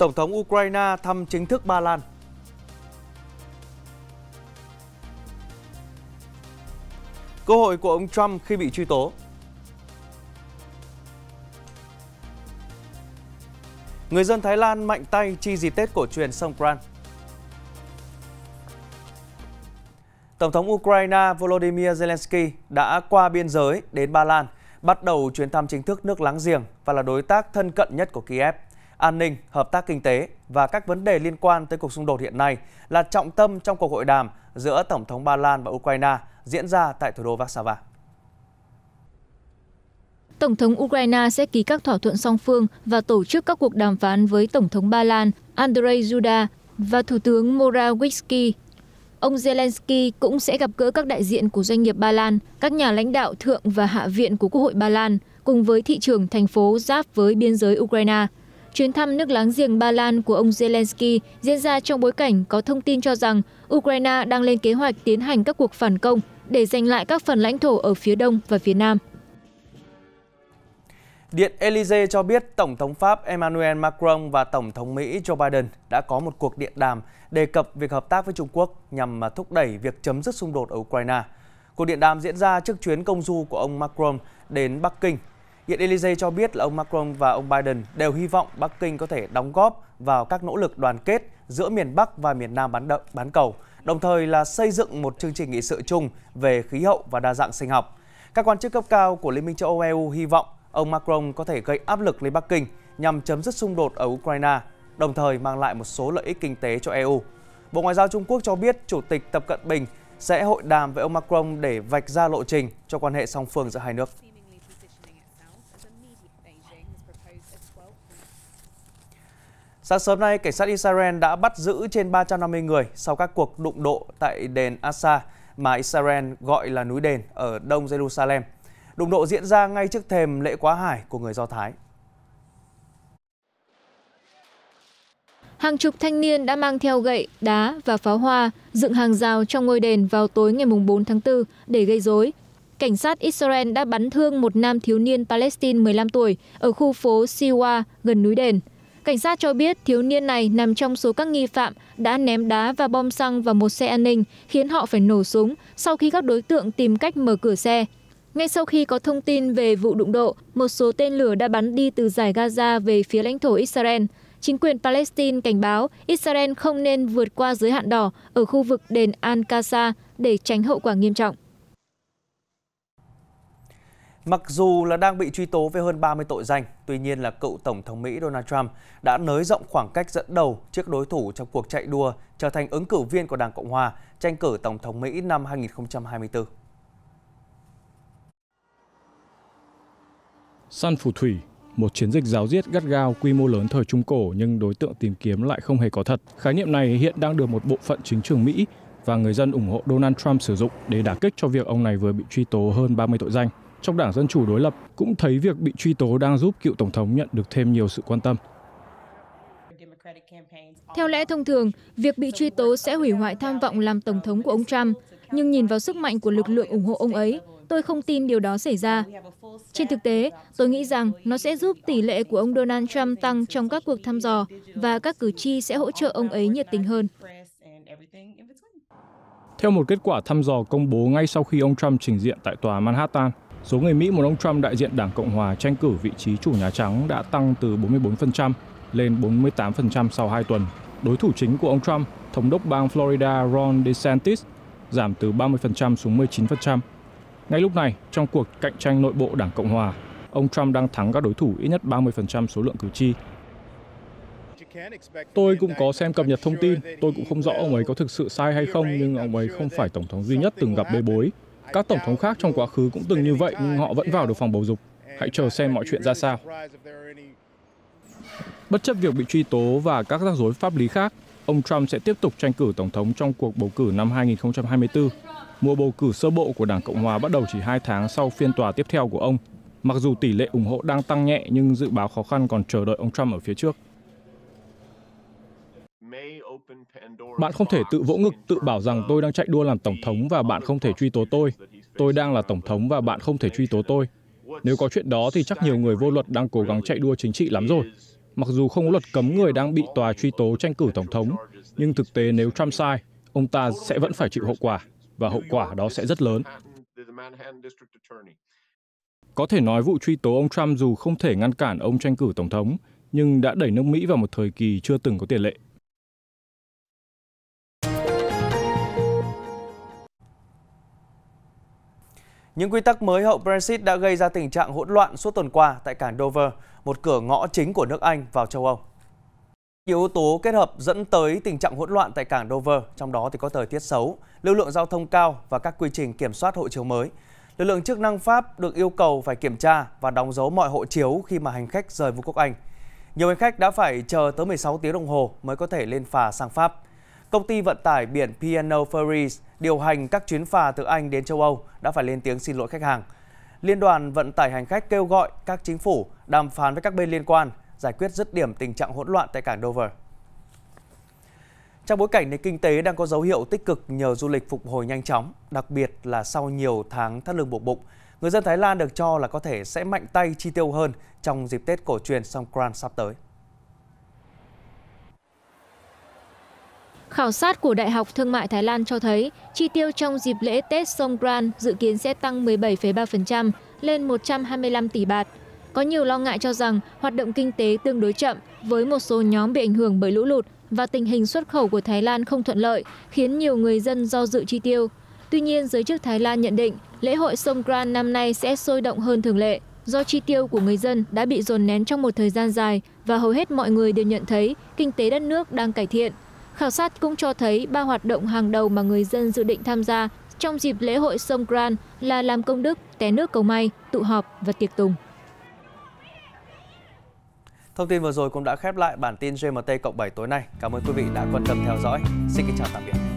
Tổng thống Ukraine thăm chính thức Ba Lan. Cơ hội của ông Trump khi bị truy tố. Người dân Thái Lan mạnh tay chi dịp Tết cổ truyền Songkran. Tổng thống Ukraine Volodymyr Zelensky đã qua biên giới đến Ba Lan, bắt đầu chuyến thăm chính thức nước láng giềng và là đối tác thân cận nhất của Kiev an ninh, hợp tác kinh tế và các vấn đề liên quan tới cuộc xung đột hiện nay là trọng tâm trong cuộc hội đàm giữa Tổng thống Ba Lan và Ukraine diễn ra tại thủ đô Warsaw. Tổng thống Ukraine sẽ ký các thỏa thuận song phương và tổ chức các cuộc đàm phán với Tổng thống Ba Lan Andrzej Duda và Thủ tướng Morawiecki. Ông Zelensky cũng sẽ gặp gỡ các đại diện của doanh nghiệp Ba Lan, các nhà lãnh đạo thượng và hạ viện của Quốc hội Ba Lan, cùng với thị trường thành phố giáp với biên giới Ukraine – Chuyến thăm nước láng giềng Ba Lan của ông Zelensky diễn ra trong bối cảnh có thông tin cho rằng Ukraine đang lên kế hoạch tiến hành các cuộc phản công để giành lại các phần lãnh thổ ở phía đông và phía nam. Điện Elysee cho biết Tổng thống Pháp Emmanuel Macron và Tổng thống Mỹ Joe Biden đã có một cuộc điện đàm đề cập việc hợp tác với Trung Quốc nhằm thúc đẩy việc chấm dứt xung đột ở Ukraine. Cuộc điện đàm diễn ra trước chuyến công du của ông Macron đến Bắc Kinh Điện Elysee cho biết là ông Macron và ông Biden đều hy vọng Bắc Kinh có thể đóng góp vào các nỗ lực đoàn kết giữa miền Bắc và miền Nam bán, đậm, bán cầu, đồng thời là xây dựng một chương trình nghị sự chung về khí hậu và đa dạng sinh học. Các quan chức cấp cao của Liên minh châu Âu EU hy vọng ông Macron có thể gây áp lực lên Bắc Kinh nhằm chấm dứt xung đột ở Ukraine, đồng thời mang lại một số lợi ích kinh tế cho EU. Bộ Ngoại giao Trung Quốc cho biết Chủ tịch Tập Cận Bình sẽ hội đàm với ông Macron để vạch ra lộ trình cho quan hệ song phương giữa hai nước. Sáng sớm nay, cảnh sát Israel đã bắt giữ trên 350 người sau các cuộc đụng độ tại đền Asa mà Israel gọi là núi đền ở đông Jerusalem. Đụng độ diễn ra ngay trước thềm lễ quá hải của người Do Thái. Hàng chục thanh niên đã mang theo gậy, đá và pháo hoa dựng hàng rào trong ngôi đền vào tối ngày 4 tháng 4 để gây rối. Cảnh sát Israel đã bắn thương một nam thiếu niên Palestine 15 tuổi ở khu phố Siwa gần núi đền. Cảnh sát cho biết thiếu niên này nằm trong số các nghi phạm đã ném đá và bom xăng vào một xe an ninh khiến họ phải nổ súng sau khi các đối tượng tìm cách mở cửa xe. Ngay sau khi có thông tin về vụ đụng độ, một số tên lửa đã bắn đi từ giải Gaza về phía lãnh thổ Israel. Chính quyền Palestine cảnh báo Israel không nên vượt qua giới hạn đỏ ở khu vực đền Al-Qasa để tránh hậu quả nghiêm trọng. Mặc dù là đang bị truy tố về hơn 30 tội danh, tuy nhiên là cựu Tổng thống Mỹ Donald Trump đã nới rộng khoảng cách dẫn đầu trước đối thủ trong cuộc chạy đua trở thành ứng cử viên của Đảng Cộng Hòa tranh cử Tổng thống Mỹ năm 2024. Săn phù thủy, một chiến dịch giáo diết gắt gao quy mô lớn thời Trung Cổ nhưng đối tượng tìm kiếm lại không hề có thật. Khái niệm này hiện đang được một bộ phận chính trường Mỹ và người dân ủng hộ Donald Trump sử dụng để đả kích cho việc ông này vừa bị truy tố hơn 30 tội danh trong đảng Dân Chủ đối lập cũng thấy việc bị truy tố đang giúp cựu Tổng thống nhận được thêm nhiều sự quan tâm. Theo lẽ thông thường, việc bị truy tố sẽ hủy hoại tham vọng làm Tổng thống của ông Trump, nhưng nhìn vào sức mạnh của lực lượng ủng hộ ông ấy, tôi không tin điều đó xảy ra. Trên thực tế, tôi nghĩ rằng nó sẽ giúp tỷ lệ của ông Donald Trump tăng trong các cuộc thăm dò và các cử tri sẽ hỗ trợ ông ấy nhiệt tình hơn. Theo một kết quả thăm dò công bố ngay sau khi ông Trump trình diện tại tòa Manhattan, Số người Mỹ muốn ông Trump đại diện Đảng Cộng hòa tranh cử vị trí chủ Nhà Trắng đã tăng từ 44% lên 48% sau 2 tuần. Đối thủ chính của ông Trump, thống đốc bang Florida Ron DeSantis, giảm từ 30% xuống 19%. Ngay lúc này, trong cuộc cạnh tranh nội bộ Đảng Cộng hòa, ông Trump đang thắng các đối thủ ít nhất 30% số lượng cử tri. Tôi cũng có xem cập nhật thông tin, tôi cũng không rõ ông ấy có thực sự sai hay không, nhưng ông ấy không phải tổng thống duy nhất từng gặp bê bối. Các tổng thống khác trong quá khứ cũng từng như vậy nhưng họ vẫn vào được phòng bầu dục. Hãy chờ xem mọi chuyện ra sao. Bất chấp việc bị truy tố và các rắc rối pháp lý khác, ông Trump sẽ tiếp tục tranh cử tổng thống trong cuộc bầu cử năm 2024. Mùa bầu cử sơ bộ của Đảng Cộng hòa bắt đầu chỉ 2 tháng sau phiên tòa tiếp theo của ông. Mặc dù tỷ lệ ủng hộ đang tăng nhẹ nhưng dự báo khó khăn còn chờ đợi ông Trump ở phía trước. Bạn không thể tự vỗ ngực tự bảo rằng tôi đang chạy đua làm tổng thống và bạn không thể truy tố tôi. Tôi đang là tổng thống và bạn không thể truy tố tôi. Nếu có chuyện đó thì chắc nhiều người vô luật đang cố gắng chạy đua chính trị lắm rồi. Mặc dù không có luật cấm người đang bị tòa truy tố tranh cử tổng thống, nhưng thực tế nếu Trump sai, ông ta sẽ vẫn phải chịu hậu quả và hậu quả đó sẽ rất lớn. Có thể nói vụ truy tố ông Trump dù không thể ngăn cản ông tranh cử tổng thống, nhưng đã đẩy nước Mỹ vào một thời kỳ chưa từng có tiền lệ. Những quy tắc mới hậu Brexit đã gây ra tình trạng hỗn loạn suốt tuần qua tại cảng Dover, một cửa ngõ chính của nước Anh vào châu Âu. Yếu tố kết hợp dẫn tới tình trạng hỗn loạn tại cảng Dover, trong đó thì có thời tiết xấu, lưu lượng giao thông cao và các quy trình kiểm soát hộ chiếu mới. Lực lượng chức năng Pháp được yêu cầu phải kiểm tra và đóng dấu mọi hộ chiếu khi mà hành khách rời Vương quốc Anh. Nhiều hành khách đã phải chờ tới 16 tiếng đồng hồ mới có thể lên phà sang Pháp. Công ty vận tải biển P&O Ferries điều hành các chuyến phà từ Anh đến châu Âu đã phải lên tiếng xin lỗi khách hàng. Liên đoàn vận tải hành khách kêu gọi các chính phủ đàm phán với các bên liên quan giải quyết dứt điểm tình trạng hỗn loạn tại cảng Dover. Trong bối cảnh nền kinh tế đang có dấu hiệu tích cực nhờ du lịch phục hồi nhanh chóng, đặc biệt là sau nhiều tháng thắt lưng buộc bụng, người dân Thái Lan được cho là có thể sẽ mạnh tay chi tiêu hơn trong dịp Tết cổ truyền Songkran sắp tới. Khảo sát của Đại học Thương mại Thái Lan cho thấy chi tiêu trong dịp lễ Tết Songkran dự kiến sẽ tăng 17,3% lên 125 tỷ bạt. Có nhiều lo ngại cho rằng hoạt động kinh tế tương đối chậm với một số nhóm bị ảnh hưởng bởi lũ lụt và tình hình xuất khẩu của Thái Lan không thuận lợi khiến nhiều người dân do dự chi tiêu. Tuy nhiên, giới chức Thái Lan nhận định lễ hội Songkran năm nay sẽ sôi động hơn thường lệ do chi tiêu của người dân đã bị dồn nén trong một thời gian dài và hầu hết mọi người đều nhận thấy kinh tế đất nước đang cải thiện Khảo sát cũng cho thấy ba hoạt động hàng đầu mà người dân dự định tham gia trong dịp lễ hội Songkran là làm công đức, té nước cầu may, tụ họp và tiệc tùng. Thông tin vừa rồi cũng đã khép lại bản tin GMT cộng 7 tối nay. Cảm ơn quý vị đã quan tâm theo dõi. Xin kính chào tạm biệt.